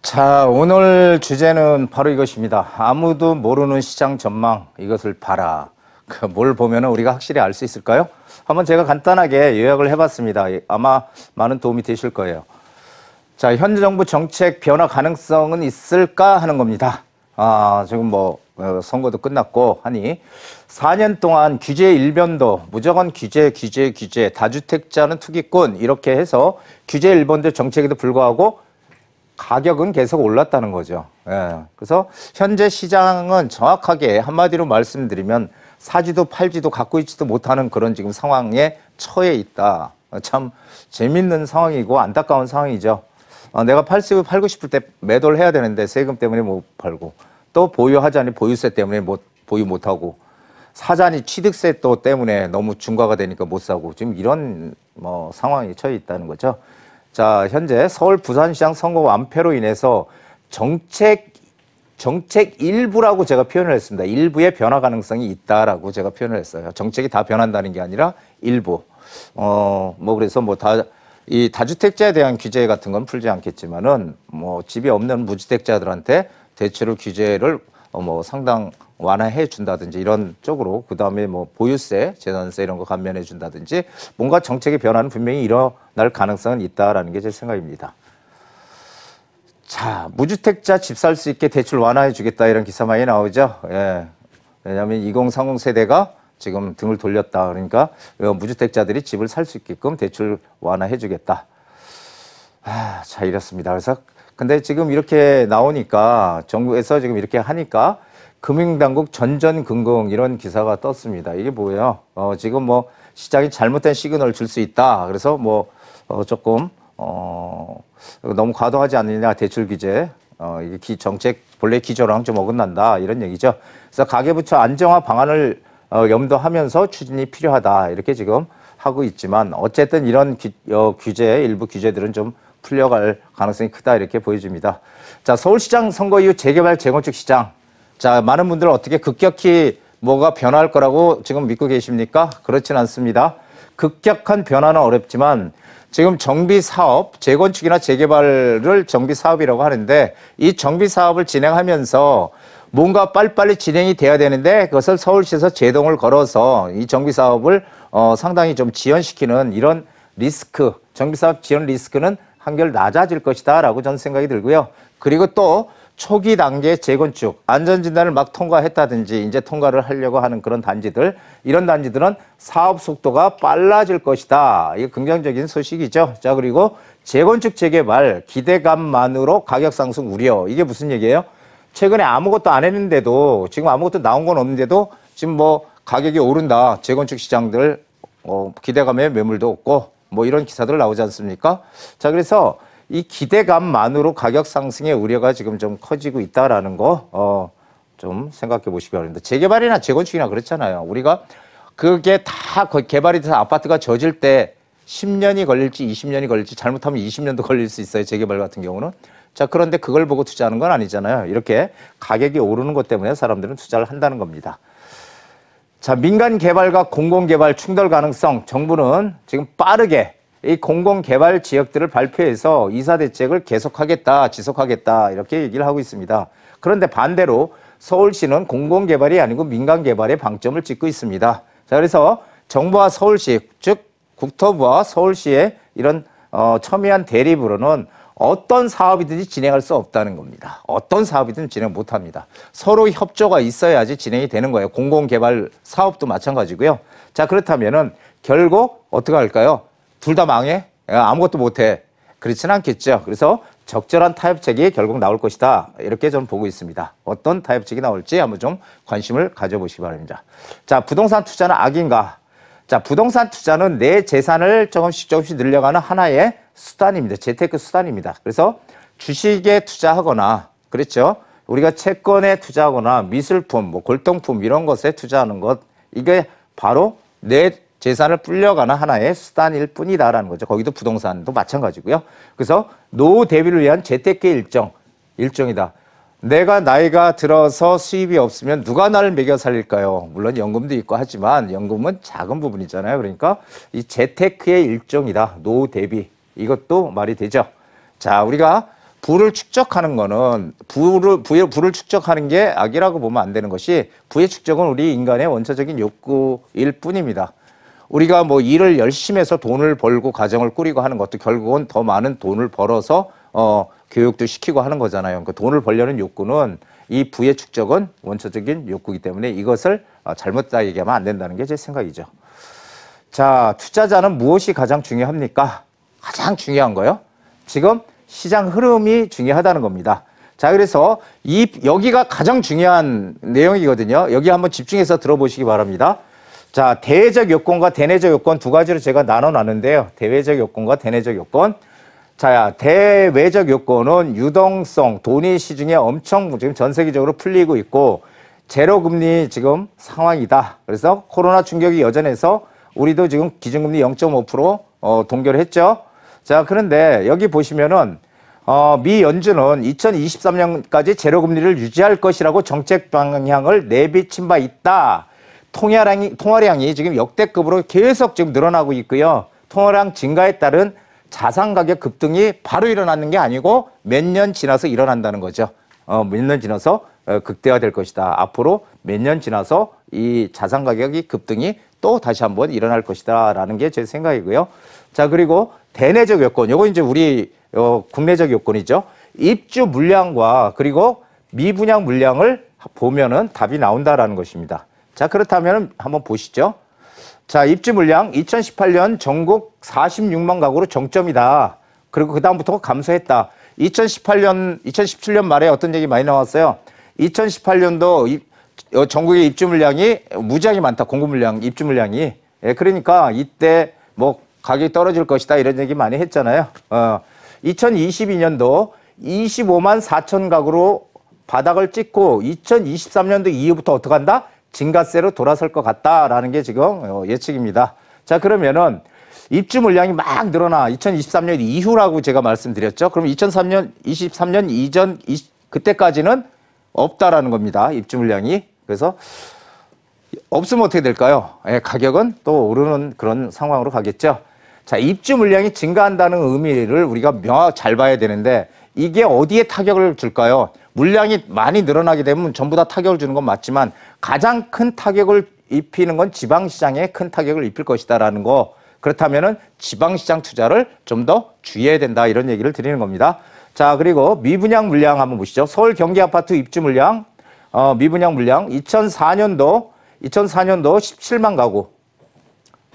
자, 오늘 주제는 바로 이것입니다. 아무도 모르는 시장 전망, 이것을 봐라. 그 뭘 보면 우리가 확실히 알 수 있을까요? 한번 제가 간단하게 요약을 해봤습니다. 아마 많은 도움이 되실 거예요. 자, 현 정부 정책 변화 가능성은 있을까 하는 겁니다. 아, 지금 뭐, 어, 선거도 끝났고 하니 4년 동안 규제 일변도 무조건 규제 규제 규제 다주택자는 투기꾼 이렇게 해서 규제 일변도 정책에도 불구하고 가격은 계속 올랐다는 거죠. 예. 그래서 현재 시장은 정확하게 한마디로 말씀드리면 사지도 팔지도 갖고 있지도 못하는 그런 지금 상황에 처해 있다. 참 재밌는 상황이고 안타까운 상황이죠. 어, 내가 팔고 팔고 싶을 때 매도를 해야 되는데 세금 때문에 못 팔고 또 보유하자니 보유세 때문에 못 보유 못하고 사자니 취득세 또 때문에 너무 중과가 되니까 못 사고 지금 이런 뭐 상황에 처해 있다는 거죠. 자, 현재 서울 부산시장 선거 완패로 인해서 정책 정책 일부라고 제가 표현을 했습니다. 일부의 변화 가능성이 있다라고 제가 표현을 했어요. 정책이 다 변한다는 게 아니라 일부. 어, 뭐 그래서 뭐 다 이 다주택자에 대한 규제 같은 건 풀지 않겠지만은 뭐 집이 없는 무주택자들한테 대체로 규제를 어, 뭐 상당 완화해 준다든지 이런 쪽으로 그다음에 뭐 보유세, 재산세 이런 거 감면해 준다든지 뭔가 정책의 변화는 분명히 일어날 가능성은 있다라는 게 제 생각입니다. 자, 무주택자 집 살 수 있게 대출 완화해 주겠다 이런 기사 많이 나오죠. 예. 왜냐하면 2030 세대가 지금 등을 돌렸다. 그러니까 어, 무주택자들이 집을 살 수 있게끔 대출 완화해 주겠다. 아, 자, 이렇습니다. 그래서 근데 지금 이렇게 나오니까 정부에서 지금 이렇게 하니까 금융당국 전전긍긍 이런 기사가 떴습니다. 이게 뭐예요? 어, 지금 뭐 시장이 잘못된 시그널을 줄 수 있다. 그래서 뭐 어, 조금 어, 너무 과도하지 않느냐 대출 규제 어, 이게 기, 정책 본래 기조랑 좀 어긋난다 이런 얘기죠. 그래서 가계부처 안정화 방안을 어, 염두하면서 추진이 필요하다 이렇게 지금 하고 있지만 어쨌든 이런 기, 어, 규제 일부 규제들은 좀 풀려갈 가능성이 크다 이렇게 보여집니다. 자, 서울시장 선거 이후 재개발 재건축 시장. 자, 많은 분들은 어떻게 급격히 뭐가 변할 거라고 지금 믿고 계십니까? 그렇진 않습니다. 급격한 변화는 어렵지만 지금 정비 사업, 재건축이나 재개발을 정비 사업이라고 하는데 이 정비 사업을 진행하면서 뭔가 빨리빨리 진행이 돼야 되는데 그것을 서울시에서 제동을 걸어서 이 정비 사업을 어, 상당히 좀 지연시키는 이런 리스크, 정비 사업 지연 리스크는 한결 낮아질 것이다라고 저는 생각이 들고요. 그리고 또 초기 단계 재건축, 안전진단을 막 통과했다든지 이제 통과를 하려고 하는 그런 단지들, 이런 단지들은 사업 속도가 빨라질 것이다. 이게 긍정적인 소식이죠. 자, 그리고 재건축 재개발 기대감만으로 가격 상승 우려. 이게 무슨 얘기예요? 최근에 아무것도 안 했는데도 지금 아무것도 나온 건 없는데도 지금 뭐 가격이 오른다. 재건축 시장들 어, 기대감에 매물도 없고 뭐 이런 기사들 나오지 않습니까? 자, 그래서 이 기대감만으로 가격 상승의 우려가 지금 좀 커지고 있다라는 거, 어, 좀 생각해 보시기 바랍니다. 재개발이나 재건축이나 그렇잖아요. 우리가 그게 다 개발이 돼서 아파트가 젖을 때 10년이 걸릴지 20년이 걸릴지 잘못하면 20년도 걸릴 수 있어요. 재개발 같은 경우는. 자, 그런데 그걸 보고 투자하는 건 아니잖아요. 이렇게 가격이 오르는 것 때문에 사람들은 투자를 한다는 겁니다. 자, 민간 개발과 공공 개발 충돌 가능성 정부는 지금 빠르게 이 공공 개발 지역들을 발표해서 이사 대책을 계속하겠다, 지속하겠다 이렇게 얘기를 하고 있습니다. 그런데 반대로 서울시는 공공 개발이 아니고 민간 개발에 방점을 찍고 있습니다. 자, 그래서 정부와 서울시, 즉 국토부와 서울시의 이런 어, 첨예한 대립으로는 어떤 사업이든지 진행할 수 없다는 겁니다. 어떤 사업이든 진행 못 합니다. 서로 협조가 있어야지 진행이 되는 거예요. 공공개발 사업도 마찬가지고요. 자, 그렇다면은 결국 어떻게 할까요? 둘 다 망해? 아, 아무것도 못 해. 그렇진 않겠죠. 그래서 적절한 타협책이 결국 나올 것이다. 이렇게 저는 보고 있습니다. 어떤 타협책이 나올지 한번 좀 관심을 가져보시기 바랍니다. 자, 부동산 투자는 악인가? 자, 부동산 투자는 내 재산을 조금씩 조금씩 늘려가는 하나의 수단입니다. 재테크 수단입니다. 그래서 주식에 투자하거나 그렇죠. 우리가 채권에 투자하거나 미술품, 뭐 골동품 이런 것에 투자하는 것 이게 바로 내 재산을 불려가는 하나의 수단일 뿐이다라는 거죠. 거기도 부동산도 마찬가지고요. 그래서 노후 대비를 위한 재테크 일정 일정이다 내가 나이가 들어서 수입이 없으면 누가 나를 먹여 살릴까요? 물론 연금도 있고 하지만 연금은 작은 부분이잖아요. 그러니까 이 재테크의 일종이다. 노후 대비 이것도 말이 되죠. 자, 우리가 부를 축적하는 거는 부를 부의 부를 축적하는 게 악이라고 보면 안 되는 것이 부의 축적은 우리 인간의 원초적인 욕구일 뿐입니다. 우리가 뭐 일을 열심히 해서 돈을 벌고 가정을 꾸리고 하는 것도 결국은 더 많은 돈을 벌어서 어 교육도 시키고 하는 거잖아요. 그 돈을 벌려는 욕구는 이 부의 축적은 원초적인 욕구이기 때문에 이것을 어, 잘못 다 얘기하면 안 된다는 게 제 생각이죠. 자, 투자자는 무엇이 가장 중요합니까? 가장 중요한 거요. 지금 시장 흐름이 중요하다는 겁니다. 자, 그래서 이 여기가 가장 중요한 내용이거든요. 여기 한번 집중해서 들어보시기 바랍니다. 자, 대외적 요건과 대내적 요건 두 가지로 제가 나눠 놨는데요. 대외적 요건과 대내적 요건. 자, 대외적 요건은 유동성, 돈이 시중에 엄청 지금 전 세계적으로 풀리고 있고 제로 금리 지금 상황이다. 그래서 코로나 충격이 여전해서 우리도 지금 기준금리 0.5% 어, 동결했죠. 자, 그런데 여기 보시면은 어, 미 연준은 2023년까지 제로금리를 유지할 것이라고 정책 방향을 내비친 바 있다. 통화량이, 통화량이 지금 역대급으로 계속 지금 늘어나고 있고요. 통화량 증가에 따른 자산 가격 급등이 바로 일어나는 게 아니고 몇 년 지나서 일어난다는 거죠. 어, 몇 년 지나서 어, 극대화될 것이다. 앞으로 몇 년 지나서 이 자산 가격이 급등이 또 다시 한번 일어날 것이다라는 게 제 생각이고요. 자 그리고 대내적 여건 요거 이제 우리 어, 국내적 여건이죠 입주 물량과 그리고 미분양 물량을 보면은 답이 나온다라는 것입니다. 자 그렇다면 한번 보시죠. 자 입주 물량 2018년 전국 46만 가구로 정점이다. 그리고 그 다음부터 감소했다. 2018년 2017년 말에 어떤 얘기 많이 나왔어요. 2018년도 어, 전국의 입주 물량이 무지하게 많다. 공급 물량, 입주 물량이. 예, 그러니까 이때 뭐 가격이 떨어질 것이다 이런 얘기 많이 했잖아요. 어, 2022년도 25만 4천 가구로 바닥을 찍고 2023년도 이후부터 어떻게 한다? 증가세로 돌아설 것 같다라는 게 지금 어, 예측입니다. 자 그러면은 입주 물량이 막 늘어나 2023년 이후라고 제가 말씀드렸죠. 그럼 2003년 23년 이전 이, 그때까지는 없다라는 겁니다. 입주 물량이. 그래서 없으면 어떻게 될까요? 예, 가격은 또 오르는 그런 상황으로 가겠죠. 자, 입주 물량이 증가한다는 의미를 우리가 명확 잘 봐야 되는데 이게 어디에 타격을 줄까요? 물량이 많이 늘어나게 되면 전부 다 타격을 주는 건 맞지만 가장 큰 타격을 입히는 건 지방시장에 큰 타격을 입힐 것이다라는 거. 그렇다면은 지방시장 투자를 좀 더 주의해야 된다 이런 얘기를 드리는 겁니다. 자, 그리고 미분양 물량 한번 보시죠. 서울 경기 아파트 입주 물량, 어, 미분양 물량 2004년도 2004년도 17만 가구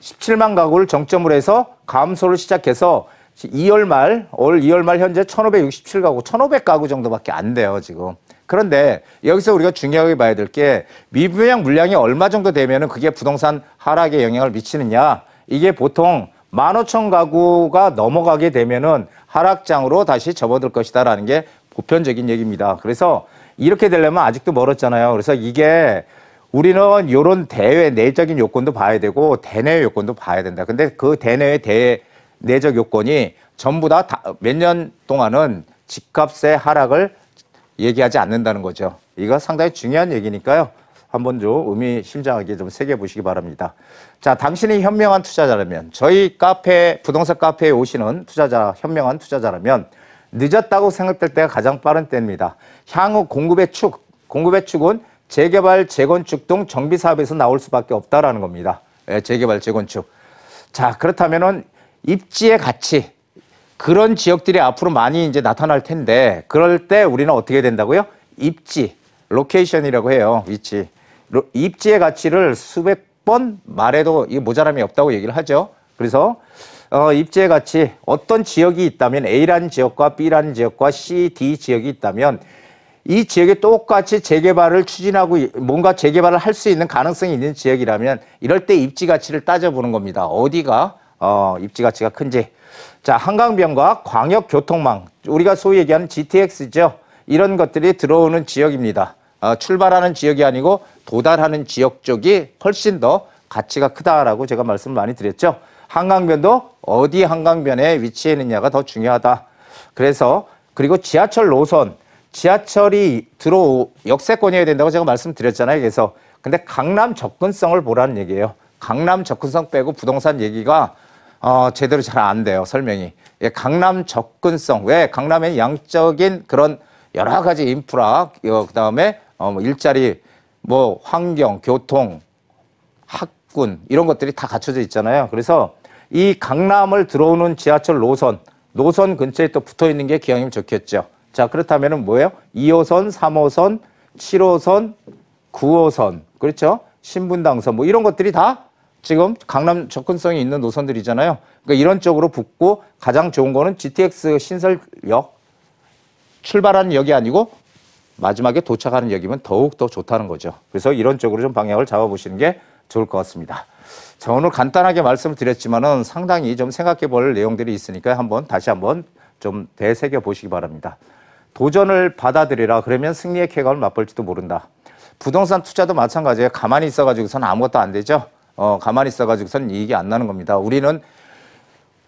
17만 가구를 정점으로 해서 감소를 시작해서 2월 말, 올 2월 말 현재 1,567가구, 1,500가구 정도밖에 안 돼요, 지금. 그런데 여기서 우리가 중요하게 봐야 될 게 미분양 물량이 얼마 정도 되면은 그게 부동산 하락에 영향을 미치느냐. 이게 보통 15,000 가구가 넘어가게 되면은 하락장으로 다시 접어들 것이다라는 게 보편적인 얘기입니다. 그래서 이렇게 되려면 아직도 멀었잖아요. 그래서 이게 우리는 이런 대외 내적인 요건도 봐야 되고 대내 요건도 봐야 된다. 근데 그 대내의 대 내적 요건이 전부 다 몇 년 동안은 집값의 하락을 얘기하지 않는다는 거죠. 이거 상당히 중요한 얘기니까요. 한번 좀 의미 심장하게 좀 새겨 보시기 바랍니다. 자, 당신이 현명한 투자자라면 저희 카페 부동산 카페에 오시는 투자자 현명한 투자자라면 늦었다고 생각될 때가 가장 빠른 때입니다. 향후 공급의 축, 공급의 축은 재개발, 재건축 등 정비 사업에서 나올 수밖에 없다라는 겁니다. 예, 재개발, 재건축. 자, 그렇다면은 입지의 가치 그런 지역들이 앞으로 많이 이제 나타날 텐데 그럴 때 우리는 어떻게 된다고요? 입지, 로케이션이라고 해요. 위치. 입지의 가치를 수백 번 말해도 이 모자람이 없다고 얘기를 하죠. 그래서 어, 입지의 가치 어떤 지역이 있다면 A라는 지역과 B라는 지역과 C, D 지역이 있다면 이 지역에 똑같이 재개발을 추진하고 뭔가 재개발을 할 수 있는 가능성이 있는 지역이라면 이럴 때 입지 가치를 따져보는 겁니다. 어디가 어, 입지 가치가 큰지. 자, 한강변과 광역교통망 우리가 소위 얘기하는 GTX죠. 이런 것들이 들어오는 지역입니다. 어, 출발하는 지역이 아니고 도달하는 지역 쪽이 훨씬 더 가치가 크다라고 제가 말씀을 많이 드렸죠. 한강변도 어디 한강변에 위치해 있느냐가 더 중요하다. 그래서 그리고 지하철 노선, 지하철이 들어 역세권이어야 된다고 제가 말씀드렸잖아요. 그래서 근데 강남 접근성을 보라는 얘기예요. 강남 접근성 빼고 부동산 얘기가 어, 제대로 잘 안 돼요 설명이. 예, 강남 접근성 왜 강남의 양적인 그런 여러 가지 인프라 어, 그다음에 어, 뭐 일자리, 뭐 환경, 교통, 학군 이런 것들이 다 갖춰져 있잖아요. 그래서 이 강남을 들어오는 지하철 노선, 노선 근처에 또 붙어 있는 게 기왕이면 좋겠죠. 자, 그렇다면은 뭐예요? 2호선, 3호선, 7호선, 9호선. 그렇죠? 신분당선 뭐 이런 것들이 다 지금 강남 접근성이 있는 노선들이잖아요. 그러니까 이런 쪽으로 붙고 가장 좋은 거는 GTX 신설역 출발한 역이 아니고 마지막에 도착하는 역이면 더욱더 좋다는 거죠. 그래서 이런 쪽으로 좀 방향을 잡아보시는 게 좋을 것 같습니다. 자, 오늘 간단하게 말씀을 드렸지만은 상당히 좀 생각해 볼 내용들이 있으니까 한번 다시 한번 좀 되새겨 보시기 바랍니다. 도전을 받아들이라 그러면 승리의 쾌감을 맛볼지도 모른다. 부동산 투자도 마찬가지예요. 가만히 있어가지고선 아무것도 안 되죠. 어, 가만히 있어가지고선 이익이 안 나는 겁니다. 우리는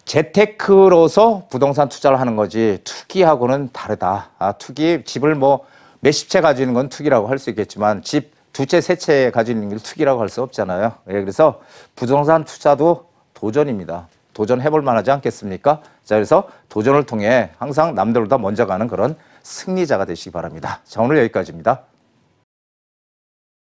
재테크로서 부동산 투자를 하는 거지 투기하고는 다르다. 아, 투기 집을 뭐 몇십 채 가지는 건 투기라고 할 수 있겠지만 집 두 채, 세 채 가지는 걸 투기라고 할 수 없잖아요. 예, 그래서 부동산 투자도 도전입니다. 도전해볼 만하지 않겠습니까? 자, 그래서 도전을 통해 항상 남들보다 먼저 가는 그런 승리자가 되시기 바랍니다. 자, 오늘 여기까지입니다.